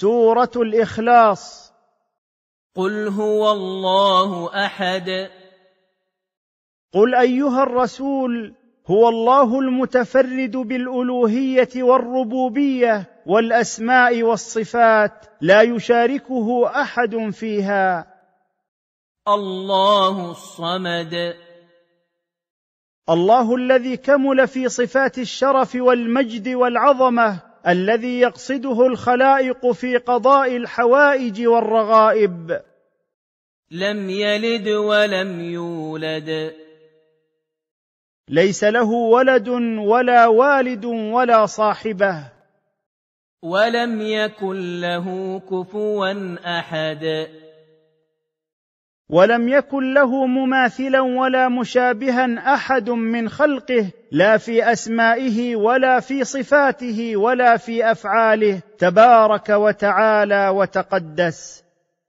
سوره الاخلاص قل هو الله احد قل ايها الرسول هو الله المتفرد بالالوهيه والربوبيه والاسماء والصفات لا يشاركه احد فيها الله الصمد الله الذي كمل في صفات الشرف والمجد والعظمه الذي يقصده الخلائق في قضاء الحوائج والرغائب لم يلد ولم يولد ليس له ولد ولا والد ولا صاحبه ولم يكن له كفوا احد ولم يكن له مماثلا ولا مشابها احد من خلقه لا في اسمائه ولا في صفاته ولا في افعاله تبارك وتعالى وتقدس